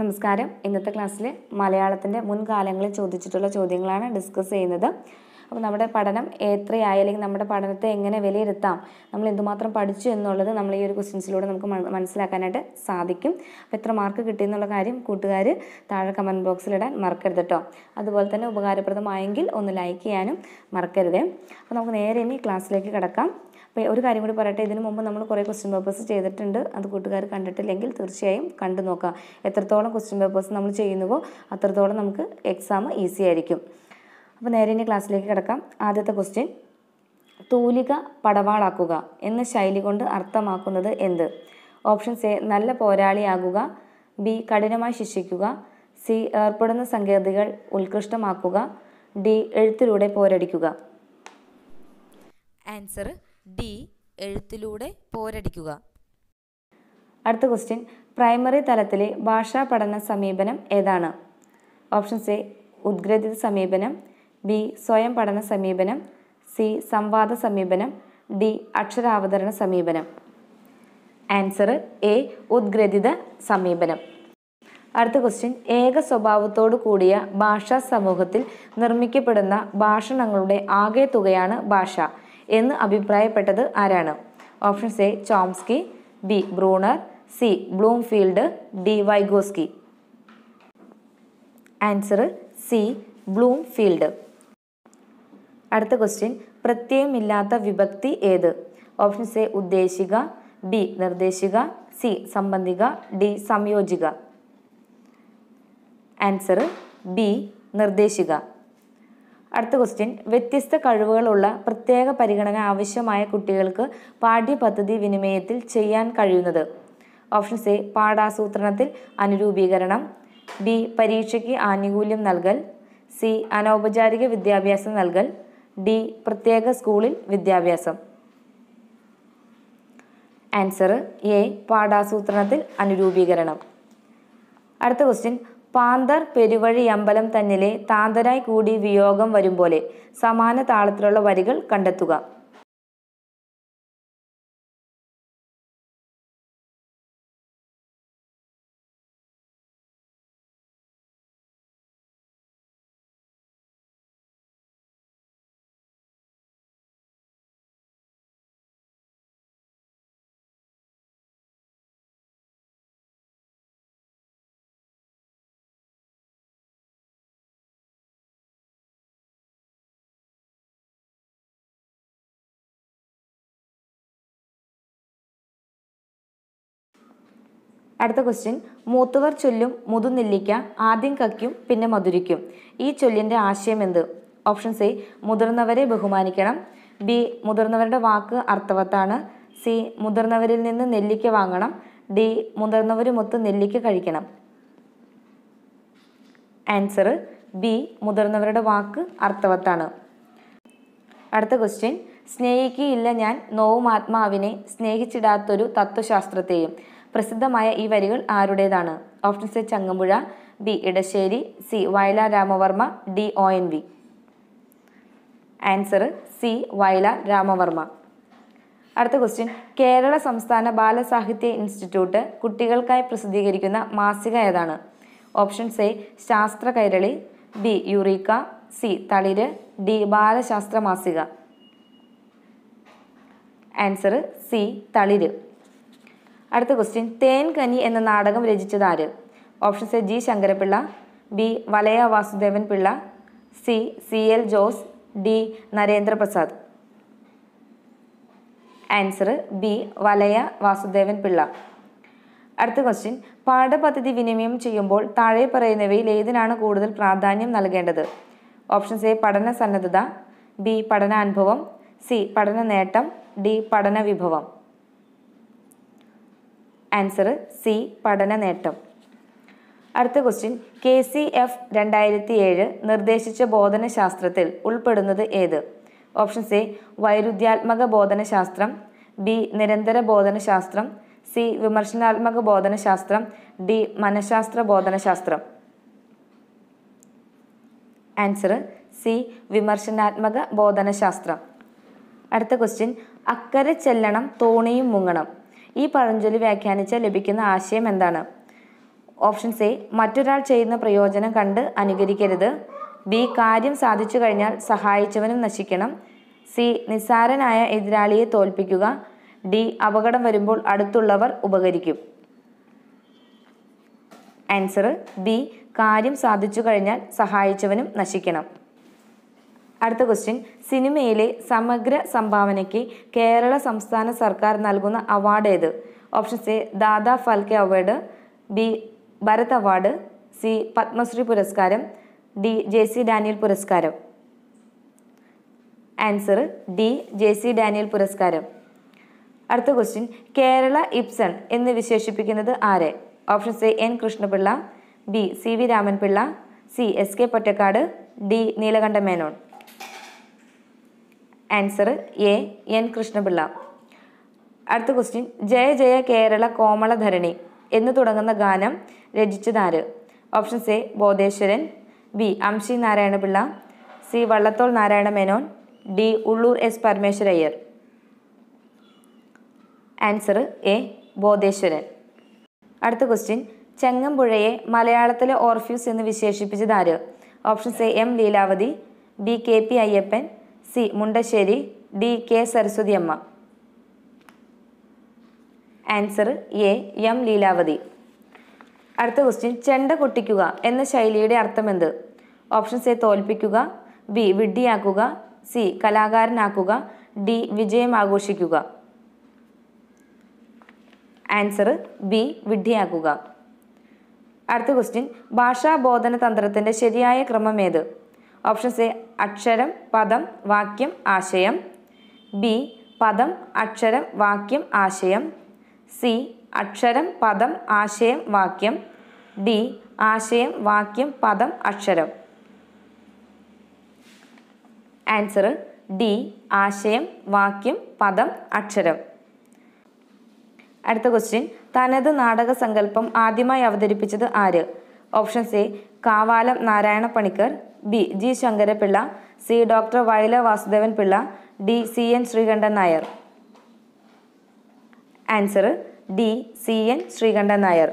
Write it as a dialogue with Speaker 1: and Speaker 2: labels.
Speaker 1: നമസ്കാരം ഇന്നത്തെ ക്ലാസ്സിൽ മലയാളത്തിൻ്റെ മുൻകാലങ്ങളിൽ ചോദിച്ചിട്ടുള്ള ചോദ്യങ്ങളാണ് ഡിസ്കസ് ചെയ്യുന്നത് അപ്പോൾ നമ്മുടെ പഠനം എത്രയായി അല്ലെങ്കിൽ നമ്മുടെ പഠനത്തെ എങ്ങനെ വിലയിരുത്താം നമ്മൾ എന്തുമാത്രം പഠിച്ചു എന്നുള്ളത് നമ്മൾ ഈ ഒരു ക്വസ്റ്റ്യൻസിലൂടെ നമുക്ക് മനസ്സിലാക്കാനായിട്ട് സാധിക്കും അപ്പോൾ എത്ര മാർക്ക് കിട്ടി എന്നുള്ള കാര്യം കൂട്ടുകാർ താഴെ കമൻറ്റ് ബോക്സിലിടാൻ മറക്കരുത് കേട്ടോ അതുപോലെ തന്നെ ഉപകാരപ്രദമായെങ്കിൽ ഒന്ന് ലൈക്ക് ചെയ്യാനും മറക്കരുത് അപ്പോൾ നമുക്ക് നേരെ ഇനി ക്ലാസ്സിലേക്ക് കിടക്കാം അപ്പോൾ ഒരു കാര്യം കൂടി പറയട്ടെ ഇതിനു മുമ്പ് നമ്മൾ കുറേ ക്വസ്റ്റ്യൻ പേപ്പേഴ്സ് ചെയ്തിട്ടുണ്ട് അത് കൂട്ടുകാർ കണ്ടിട്ടില്ലെങ്കിൽ തീർച്ചയായും കണ്ടു നോക്കുക എത്രത്തോളം ക്വസ്റ്റ്യൻ പേപ്പേഴ്സ് നമ്മൾ ചെയ്യുന്നുവോ അത്രത്തോളം നമുക്ക് എക്സാം ഈസി ആയിരിക്കും അപ്പോൾ നേരെ ഇനി ക്ലാസ്സിലേക്ക് കിടക്കാം ആദ്യത്തെ ക്വസ്റ്റ്യൻ തൂലിക പടവാളാക്കുക എന്ന ശൈലി കൊണ്ട് അർത്ഥമാക്കുന്നത് എന്ത് ഓപ്ഷൻസ് എ നല്ല പോരാളിയാകുക ബി കഠിനമായി ശിക്ഷിക്കുക സി ഏർപ്പെടുന്ന സങ്കേതികൾ ഉത്കൃഷ്ടമാക്കുക ഡി എഴുത്തിലൂടെ പോരടിക്കുക ആൻസർ ഡി എഴുത്തിലൂടെ പോരടിക്കുക അടുത്ത ക്വസ്റ്റ്യൻ പ്രൈമറി തലത്തിലെ ഭാഷാ പഠന സമീപനം ഏതാണ് ഓപ്ഷൻ എ ഉദ്ഗ്രഥിത സമീപനം ബി സ്വയം പഠന സമീപനം സി സംവാദ സമീപനം ഡി അക്ഷരാവതരണ സമീപനം ആൻസർ എ ഉദ്ഗ്രഥിത സമീപനം അടുത്ത ക്വസ്റ്റ്യൻ ഏക സ്വഭാവത്തോടു കൂടിയ ഭാഷാ സമൂഹത്തിൽ നിർമ്മിക്കപ്പെടുന്ന ഭാഷണങ്ങളുടെ ആകെ തുകയാണ് ഭാഷ എന്ന് അഭിപ്രായപ്പെട്ടത് ആരാണ് options A Chomsky B Bruner C Bloomfield D Vygotsky answer C Bloomfield അടുത്ത ക്വസ്റ്റ്യൻ പ്രത്യയമില്ലാത്ത വിഭക്തി ഏത് ഓപ്ഷൻസ് എ ഉദ്ദേശിക ബി നിർദ്ദേശിക സി സംബന്ധിക ഡി സംയോജിക ആൻസർ ബി നിർദ്ദേശിക അടുത്ത ക്വസ്റ്റ്യൻ വ്യത്യസ്ത കഴിവുകളുള്ള പ്രത്യേക പരിഗണന ആവശ്യമായ കുട്ടികൾക്ക് പാഠ്യപദ്ധതി വിനിമയത്തിൽ ചെയ്യാൻ കഴിയുന്നത് ഓപ്ഷൻസ് എ പാഠാസൂത്രണത്തിൽ അനുരൂപീകരണം ബി പരീക്ഷയ്ക്ക് ആനുകൂല്യം നൽകൽ സി അനൗപചാരിക വിദ്യാഭ്യാസം നൽകൽ ഡി പ്രത്യേക സ്കൂളിൽ വിദ്യാഭ്യാസം ആൻസർ എ പാഠാസൂത്രണത്തിൽ അനുരൂപീകരണം അടുത്ത ക്വസ്റ്റ്യൻ പാന്തർ പെരുവഴി അമ്പലം തന്നിലെ താന്തരായി കൂടി വിയോഗം വരും പോലെ സമാന താളത്തിലുള്ള വരികൾ കണ്ടെത്തുക അടുത്ത ക്വസ്റ്റ്യൻ മൂത്തവർ ചൊല്ലും മുതുനെല്ലിക്ക ആദ്യം കക്കും പിന്നെ മധുരിക്കും ഈ ചൊല്ലിൻ്റെ ആശയം എന്ത് ഓപ്ഷൻ എ മുതിർന്നവരെ ബഹുമാനിക്കണം ബി മുതിർന്നവരുടെ വാക്ക് അർത്ഥവത്താണ് സി മുതിർന്നവരിൽ നിന്ന് നെല്ലിക്ക വാങ്ങണം ഡി മുതിർന്നവരുമൊത്ത് നെല്ലിക്ക കഴിക്കണം ആൻസർ ബി മുതിർന്നവരുടെ വാക്ക് അർത്ഥവത്താണ് അടുത്ത ക്വസ്റ്റ്യൻ സ്നേഹിക്കുകയില്ല ഞാൻ നോവും ആത്മാവിനെ സ്നേഹിച്ചിടാത്തൊരു തത്വശാസ്ത്രത്തെയും പ്രസിദ്ധമായ ഈ വരികൾ ആരുടേതാണ് option C Changampuzha B Edasseri C Vayalar Ramavarma D O N V answer C Vayalar Ramavarma അടുത്ത ക്വസ്റ്റ്യൻ കേരള സംസ്ഥാന ബാലസാഹിത്യ ഇൻസ്റ്റിറ്റ്യൂട്ട് കുട്ടികൾക്കായി പ്രസിദ്ധീകരിക്കുന്ന മാസിക ഏതാണ് option A Sasthra Kairali B Eureka C Thaliru D Balasasthra മാസിക ആൻസർ സി തളിര് അടുത്ത ക്വസ്റ്റ്യൻ തേൻ കനി എന്ന നാടകം രചിച്ചത് ആര് options A G Sankarapillai B Vayala Vasudevan Pillai C C L Jose D Narendraprasad answer B Vayala Vasudevan Pillai അടുത്ത ക്വസ്റ്റ്യൻ പാഠപദ്ധതി വിനിമയം ചെയ്യുമ്പോൾ താഴെ പറയുന്നവയിൽ ഏതിനാണ് കൂടുതൽ പ്രാധാന്യം നൽകേണ്ടത് ഓപ്ഷൻസ് എ പഠന സന്നദ്ധത ബി പഠനാനുഭവം സി പഠന നേട്ടം ഡി പഠന വിഭവം ആൻസർ സി പഠന നേട്ടം അടുത്ത ക്വസ്റ്റ്യൻ കെ സി എഫ് രണ്ടായിരത്തി ഏഴ് നിർദ്ദേശിച്ച ബോധനശാസ്ത്രത്തിൽ ഉൾപ്പെടുന്നത് ഏത് ഓപ്ഷൻ എ വൈരുദ്ധ്യാത്മക ബോധനശാസ്ത്രം ബി നിരന്തര ബോധനശാസ്ത്രം സി വിമർശനാത്മക ബോധനശാസ്ത്രം ഡി മനഃശാസ്ത്ര ബോധനശാസ്ത്രം ആൻസർ സി വിമർശനാത്മക ബോധനശാസ്ത്രം അടുത്ത ക്വസ്റ്റ്യൻ അക്കരെ ചെല്ലണം തോണിയും മുങ്ങണം ഈ പഴഞ്ചൊല്ലി വ്യാഖ്യാനിച്ച ലഭിക്കുന്ന ആശയം എന്താണ് ഓപ്ഷൻ എ മറ്റൊരാൾ ചെയ്യുന്ന പ്രയോജനം കണ്ട് അനുകരിക്കരുത് ബി കാര്യം സാധിച്ചു കഴിഞ്ഞാൽ സഹായിച്ചവനും നശിക്കണം സി നിസ്സാരനായ എതിരാളിയെ തോൽപ്പിക്കുക ഡി അപകടം വരുമ്പോൾ അടുത്തുള്ളവർ ഉപകരിക്കും ആൻസർ ബി കാര്യം സാധിച്ചു കഴിഞ്ഞാൽ സഹായിച്ചവനും നശിക്കണം അടുത്ത ക്വസ്റ്റ്യൻ സിനിമയിലെ സമഗ്ര സംഭാവനയ്ക്ക് കേരള സംസ്ഥാന സർക്കാർ നൽകുന്ന അവാർഡ് ഏത് option A Dada Phalke award B Bharat award C Padmashri പുരസ്കാരം ഡി ജെ സി ഡാനിയൽ പുരസ്കാരം answer D J C Daniel പുരസ്കാരം അടുത്ത ക്വസ്റ്റ്യൻ കേരള ഇപ്സൺ എന്ന് വിശേഷിപ്പിക്കുന്നത് ആരെ option A N Krishnapillai B C V Ramanpillai C S K Pottekkatt D Neelakanta Menon answer A N Krishnapillai അടുത്ത ക്വസ്റ്റ്യൻ ജയ ജയ കേരള കോമളധരണി എന്ന് തുടങ്ങുന്ന ഗാനം രചിച്ചതാര് options A Bodheswaran B Amshi Narayanapillai C Vallathol Narayana Menon D Ulloor S Parameswaraiyer answer A Bodheswaran അടുത്ത ക്വസ്റ്റ്യൻ ചെങ്ങമ്പുഴയെ മലയാളത്തിലെ ഓർഫ്യൂസ് എന്ന് വിശേഷിപ്പിച്ചതാര് options A M Leelavathi B K P Ayyappan C Mundassery D K Saraswathiamma answer A M Leelavathi അടുത്ത ക്വസ്റ്റ്യൻ ചെണ്ട കൊട്ടിക്കുക എന്ന ശൈലിയുടെ അർത്ഥമെന്ത് ഓപ്ഷൻസ് എ തോൽപ്പിക്കുക ബി വിഡ്ഡിയാക്കുക സി കലാകാരനാക്കുക ഡി വിജയം ആഘോഷിക്കുക ആൻസർ ബി വിഡ്ഢിയാക്കുക അടുത്ത ക്വസ്റ്റ്യൻ ഭാഷാബോധന തന്ത്രത്തിൻ്റെ ശരിയായ ക്രമം ഏത് ഓപ്ഷൻ സി അക്ഷരം പദം വാക്യം ആശയം ബി പദം അക്ഷരം വാക്യം ആശയം സി അക്ഷരം പദം ആശയം വാക്യം ഡി ആശയം വാക്യം പദം അക്ഷരം ആൻസർ ഡി ആശയം വാക്യം പദം അക്ഷരം അടുത്ത ക്വസ്റ്റ്യൻ തനത് നാടക സങ്കല്പം ആദ്യമായി അവതരിപ്പിച്ചത് ആര് option C Kavalam Narayana Panicker B G Sankarapillai C doctor Vayala Vasudevan Pillai D C N Sreekantan Nair answer D C N Sreekantan Nair